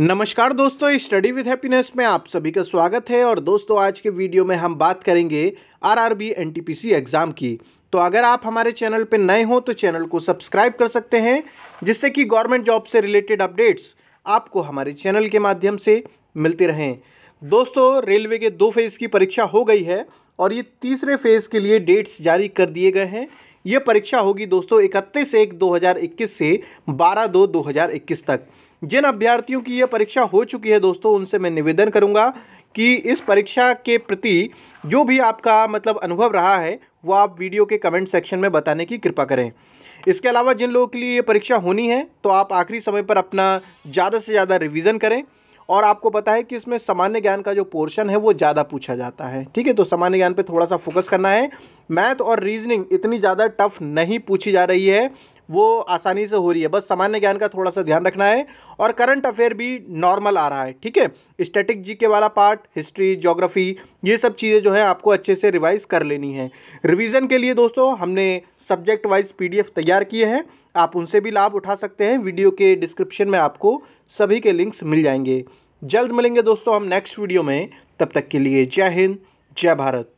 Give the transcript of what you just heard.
नमस्कार दोस्तों study with happiness में आप सभी का स्वागत है और दोस्तों आज के वीडियो में हम बात करेंगे आरआरबी एनटीपीसी एग्ज़ाम की तो अगर आप हमारे चैनल पर नए हो तो चैनल को सब्सक्राइब कर सकते हैं जिससे कि गवर्नमेंट जॉब से रिलेटेड अपडेट्स आपको हमारे चैनल के माध्यम से मिलते रहें दोस्तों रेलवे के दो फेज़ की परीक्षा हो गई है और ये तीसरे फेज़ के लिए डेट्स जारी कर दिए गए हैं ये परीक्षा होगी दोस्तों इकतीस एक दो से बारह दो दो तक जिन अभ्यर्थियों की यह परीक्षा हो चुकी है दोस्तों उनसे मैं निवेदन करूँगा कि इस परीक्षा के प्रति जो भी आपका मतलब अनुभव रहा है वो आप वीडियो के कमेंट सेक्शन में बताने की कृपा करें इसके अलावा जिन लोगों के लिए ये परीक्षा होनी है तो आप आखिरी समय पर अपना ज़्यादा से ज़्यादा रिवीजन करें और आपको पता है कि इसमें सामान्य ज्ञान का जो पोर्शन है वो ज़्यादा पूछा जाता है ठीक है तो सामान्य ज्ञान पे थोड़ा सा फोकस करना है मैथ और रीजनिंग इतनी ज़्यादा टफ नहीं पूछी जा रही है वो आसानी से हो रही है बस सामान्य ज्ञान का थोड़ा सा ध्यान रखना है और करंट अफेयर भी नॉर्मल आ रहा है ठीक है स्टैटिक जी के वाला पार्ट हिस्ट्री जोग्राफी ये सब चीज़ें जो है आपको अच्छे से रिवाइज कर लेनी है रिवीजन के लिए दोस्तों हमने सब्जेक्ट वाइज पीडीएफ तैयार किए हैं आप उनसे भी लाभ उठा सकते हैं वीडियो के डिस्क्रिप्शन में आपको सभी के लिंक्स मिल जाएंगे जल्द मिलेंगे दोस्तों हम नेक्स्ट वीडियो में तब तक के लिए जय हिंद जय भारत